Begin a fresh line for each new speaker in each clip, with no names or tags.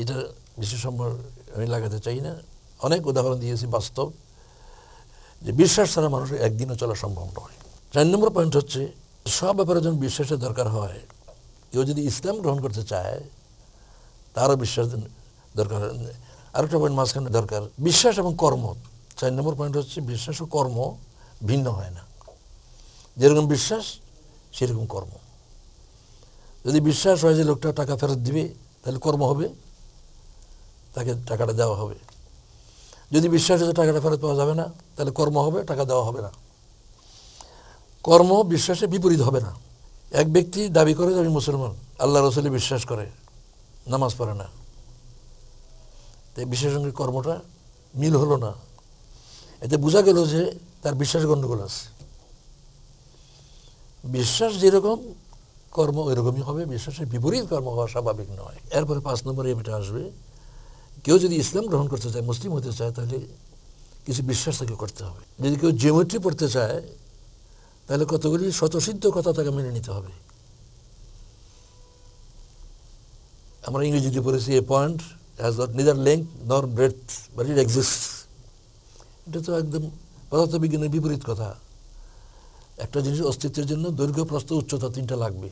এটা বিশেষজ্ঞ আমি লাগাতে চাই না অনেক উদাহরণ দিয়েছি বাস্তব যে বিশ্বাস ছাড়া মানুষের একদিনও চলা সম্ভব নয় চার নম্বর পয়েন্ট হচ্ছে সব ব্যাপারে যখন বিশ্বাসের দরকার হয় কেউ যদি ইসলাম গ্রহণ করতে চায় তারও বিশ্বাস দরকার আরেকটা পয়েন্ট মাঝখানে দরকার বিশ্বাস এবং কর্ম চার নম্বর পয়েন্ট হচ্ছে বিশ্বাস ও কর্ম ভিন্ন হয় না যেরকম বিশ্বাস সেরকম কর্ম যদি বিশ্বাস হয় যে লোকটা টাকা ফেরত দিবে তাহলে কর্ম হবে তাকে টাকাটা দেওয়া হবে যদি বিশ্বাস হচ্ছে টাকাটা ফেরত পাওয়া যাবে না তাহলে কর্ম হবে টাকা দেওয়া হবে না কর্ম বিশ্বাসে বিপরীত হবে না এক ব্যক্তি দাবি করে যে আমি মুসলমান আল্লাহ রসুলি বিশ্বাস করে নামাজ পড়ে না তাই বিশ্বাসের সঙ্গে কর্মটা মিল হলো না এতে বোঝা গেল যে তার বিশ্বাস গণ্ডগোল আছে বিশ্বাস যেরকম কর্ম ওইরকমই হবে বিশ্বাসের বিপরীত কর্ম হওয়া স্বাভাবিক নয় এরপরে পাঁচ নম্বরে এটা আসবে কেউ যদি ইসলাম গ্রহণ করতে চায় মুসলিম হতে চায় তাহলে কিছু বিশ্বাস তাকে করতে হবে যদি কেউ জিওমেট্রি পড়তে চায় তাহলে কতগুলি স্বতঃসিদ্ধ কথা তাকে মেনে নিতে হবে আমরা ইংরেজিতে পড়েছি a point has not neither length nor breadth but it exist এটা তো একদম পদার্থবিজ্ঞানের বিপরীত কথা একটা জিনিস অস্তিত্বের জন্য দৈর্ঘ্য প্রস্থ উচ্চতা তিনটা লাগবে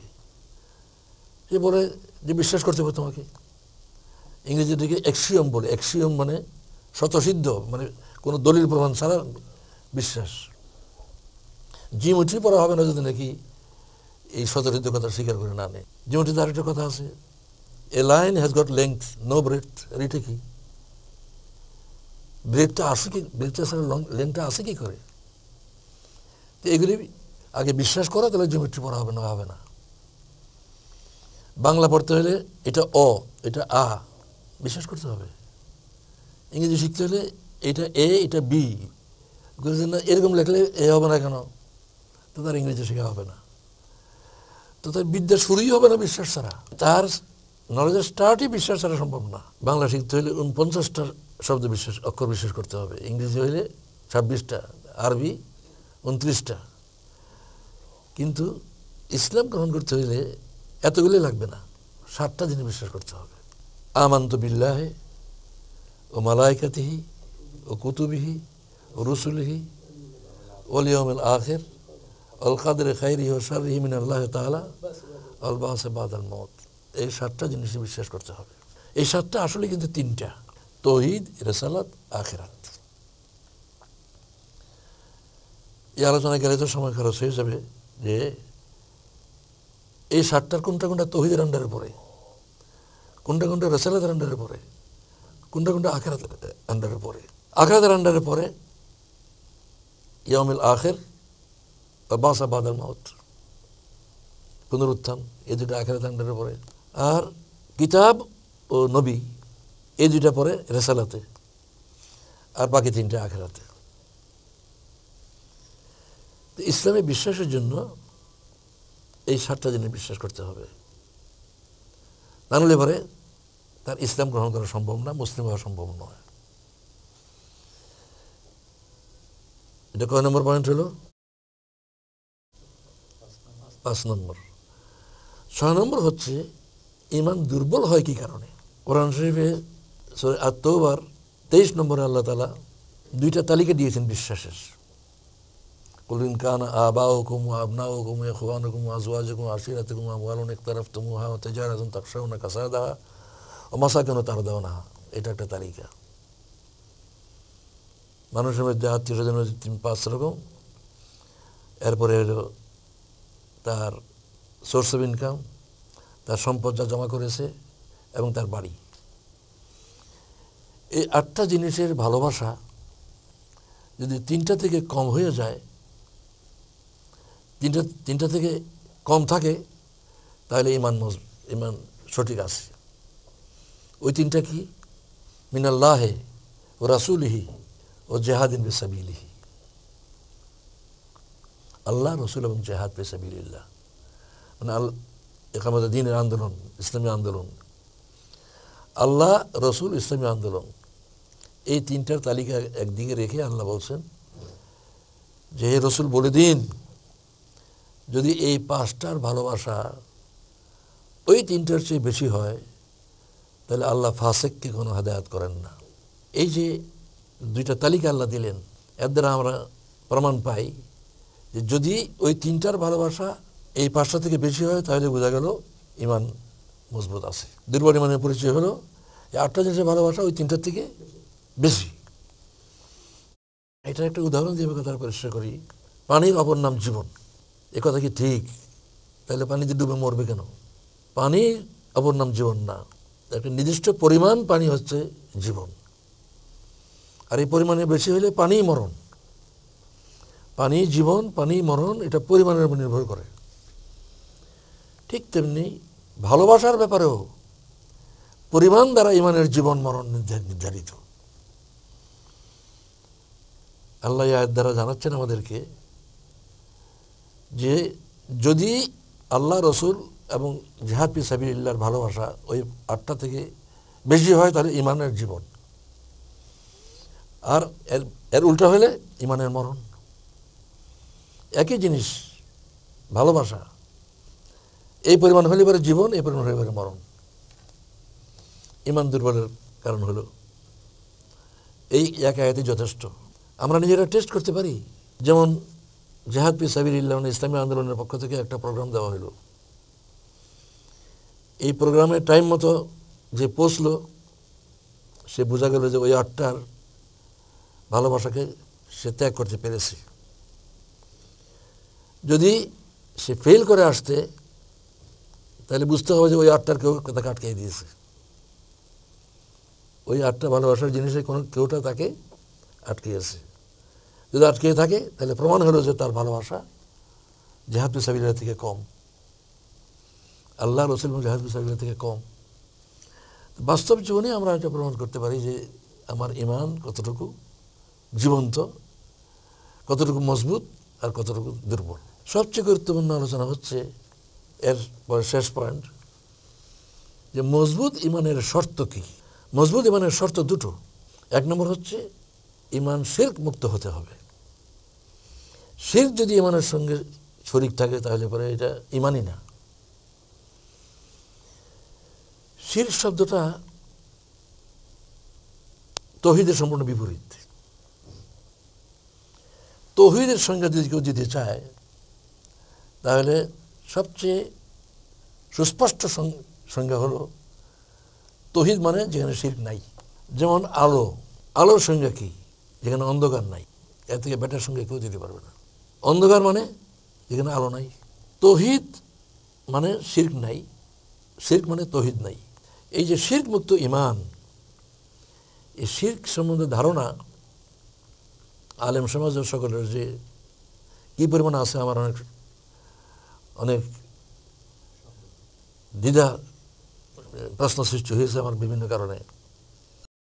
সে বলে যে বিশ্বাস করতে হবে তোমাকে ইংরেজিটিকে এক্সিয়ম বলে এক্সিয়ম মানে স্বতঃসিদ্ধ মানে কোনো দলিল প্রমাণ ছাড়া বিশ্বাস জিম পড়া হবে না যদি নাকি এই স্বতঃসিদ্ধ কথা স্বীকার করে না নেয় জিমটি তার একটা কথা আছে a line has got length no breadth রিটে কি ব্রেথটা আসে কি ব্রেথটা ছাড়া লেংথটা আসে কি করে তো এগুলি আগে বিশ্বাস করা তাহলে জিওমেট্রি পড়া হবে না হবে না বাংলা পড়তে হলে এটা অ এটা আ বিশ্বাস করতে হবে ইংরেজি শিখতে হলে এটা এ এটা বি এরকম লেখলে এ হবে না কেন তো তার ইংরেজি শেখা হবে না তো তার বিদ্যা শুরুই হবে না বিশ্বাস ছাড়া তার নলেজের স্টার্টই বিশ্বাস ছাড়া সম্ভব না বাংলা শিখতে হলে উনপঞ্চাশটা শব্দ বিশ্বাস অক্ষর বিশ্বাস করতে হবে ইংরেজি হইলে ছাব্বিশটা আরবি উনত্রিশটা কিন্তু ইসলাম গ্রহণ করতে হইলে এতগুলি লাগবে না সাতটা জিনিস বিশ্বাস করতে হবে আমন্ত বিল্লাহে ও মালায়কাতিহি ও কুতুবিহি ও রসুলহি ওলিয়মল আখের অল কাদের খাইরি ও সারিহি মিন আল্লাহ তালা অল বাদ বাদাল মত এই সাতটা জিনিসে বিশ্বাস করতে হবে এই সাতটা আসলে কিন্তু তিনটা তহিদ রেসালাত আখেরাত এই আলোচনা গেলে তো সময় খরচ হয়ে যাবে যে এই সাতটার কোনটা কোনটা তহিদের আন্ডারে পড়ে কোনটা কোনটা রেসালাতের আন্ডারে পড়ে কোনটা কোনটা আখেরাত আন্ডারে পড়ে আখেরাতের আন্ডারে পড়ে ইয়ামিল আখের বাসা বাদার মাউত পুনরুত্থান এই দুটো আখেরাত আন্ডারে পড়ে আর কিতাব ও নবী এই দুইটা পড়ে রেসালাতে আর বাকি তিনটা আখেরাতে ইসলামে বিশ্বাসের জন্য এই সাতটা জিনিস বিশ্বাস করতে হবে না নাহলে পরে তার ইসলাম গ্রহণ করা সম্ভব না মুসলিম হওয়া সম্ভব নয় এটা কয় নম্বর পয়েন্ট হলো পাঁচ নম্বর ছয় নম্বর হচ্ছে ইমান দুর্বল হয় কি কারণে কোরআন শরীফে সরি আত্মবার তেইশ নম্বরে আল্লাহ তালা দুইটা তালিকা দিয়েছেন বিশ্বাসের কুলিন কান আবা হুকুম আবনা হুকুম খুয়ান হুকুম আজওয়াজ হুকুম আশিরাত হুকুম আমওয়ালুন একতারফ তুমুহা তেজারাতুন তাকশাউনা কাসাদাহা ও মাসা কেন তার মাসাকানু তারদাউনা এটা একটা তালিকা মানুষের মধ্যে আত্মীয় স্বজনের তিন পাঁচ রকম এরপরে হলো তার সোর্স অফ ইনকাম তার সম্পদ যা জমা করেছে এবং তার বাড়ি এই আটটা জিনিসের ভালোবাসা যদি তিনটা থেকে কম হয়ে যায় তিনটা তিনটা থেকে কম থাকে তাহলে ইমান মজ ইমান সঠিক আছে ওই তিনটা কি মিনাল্লাহে ও রাসুলহি ও জেহাদিন বেসাবিলিহি আল্লাহ রসুল এবং জেহাদ বেসাবিল্লাহ মানে আল একামত দিনের আন্দোলন ইসলামী আন্দোলন আল্লাহ রসুল ইসলামী আন্দোলন এই তিনটার তালিকা একদিকে রেখে আল্লাহ বলছেন যে হে রসুল বলে দিন যদি এই পাঁচটার ভালোবাসা ওই তিনটার চেয়ে বেশি হয় তাহলে আল্লাহ ফাসেককে কোনো হাদায়াত করেন না এই যে দুইটা তালিকা আল্লাহ দিলেন এর দ্বারা আমরা প্রমাণ পাই যে যদি ওই তিনটার ভালোবাসা এই পাঁচটা থেকে বেশি হয় তাহলে বোঝা গেল ইমান মজবুত আছে দুর্বল ইমানের পরিচয় হলো যে আটটা জিনিসের ভালোবাসা ওই তিনটার থেকে বেশি এটা একটা উদাহরণ দিয়ে আমি কথা পরিষ্কার করি পানির অপর নাম জীবন এ কথা কি ঠিক তাহলে পানি যে ডুবে মরবে কেন পানি অপর নাম জীবন না একটা নির্দিষ্ট পরিমাণ পানি হচ্ছে জীবন আর এই পরিমাণে বেশি হলে পানি মরণ পানি জীবন পানি মরণ এটা পরিমাণের উপর নির্ভর করে ঠিক তেমনি ভালোবাসার ব্যাপারেও পরিমাণ দ্বারা ইমানের জীবন মরণ নির্ধারিত আল্লাহ আয়ের দ্বারা জানাচ্ছেন আমাদেরকে যে যদি আল্লাহ রসুল এবং জেহাদ পি সাবিল্লার ভালোবাসা ওই আটটা থেকে বেশি হয় তাহলে ইমানের জীবন আর এর এর উল্টা হলে ইমানের মরণ একই জিনিস ভালোবাসা এই পরিমাণ হলে এবারে জীবন এই পরিমাণ হলে পরে মরণ ইমান দুর্বলের কারণ হলো এই এক আয়াতই যথেষ্ট আমরা নিজেরা টেস্ট করতে পারি যেমন জেহাদ পি সাবির ইল্লাহ মানে ইসলামী আন্দোলনের পক্ষ থেকে একটা প্রোগ্রাম দেওয়া হলো এই প্রোগ্রামে টাইম মতো যে পৌঁছলো সে বোঝা গেল যে ওই আটটার ভালোবাসাকে সে ত্যাগ করতে পেরেছে যদি সে ফেল করে আসতে তাহলে বুঝতে হবে যে ওই আটটার কেউ তাকে আটকাই দিয়েছে ওই আটটা ভালোবাসার জিনিসে কোনো কেউটা তাকে আটকে আছে যদি আটকে থাকে তাহলে প্রমাণ হলো যে তার ভালোবাসা জেহাদ বিসাবিল্লা থেকে কম আল্লাহ রসুল জেহাদ বিসাবিল্লা থেকে কম বাস্তব জীবনে আমরা এটা প্রমাণ করতে পারি যে আমার ইমান কতটুকু জীবন্ত কতটুকু মজবুত আর কতটুকু দুর্বল সবচেয়ে গুরুত্বপূর্ণ আলোচনা হচ্ছে এর পরে শেষ পয়েন্ট যে মজবুত ইমানের শর্ত কি মজবুত ইমানের শর্ত দুটো এক নম্বর হচ্ছে ইমান শির্ক মুক্ত হতে হবে শির যদি ইমানের সঙ্গে শরিক থাকে তাহলে পরে এটা ইমানই না শির শব্দটা তহিদের সম্পূর্ণ বিপরীত তহিদের সঙ্গে যদি কেউ দিতে চায় তাহলে সবচেয়ে সুস্পষ্ট সংজ্ঞা হলো তহিদ মানে যেখানে শির নাই যেমন আলো আলোর সংজ্ঞা কি যেখানে অন্ধকার নাই এর থেকে ব্যাটার সঙ্গে কেউ দিতে পারবে না অন্ধকার মানে যেখানে আলো নাই তহিদ মানে শির্ক নাই শির্ক মানে তহিদ নাই এই যে শির্ক মুক্ত ইমান এই শির্ক সম্বন্ধে ধারণা আলেম সমাজের সকলের যে কী পরিমাণ আছে আমার অনেক অনেক দ্বিধা প্রশ্ন সৃষ্টি হয়েছে আমার বিভিন্ন কারণে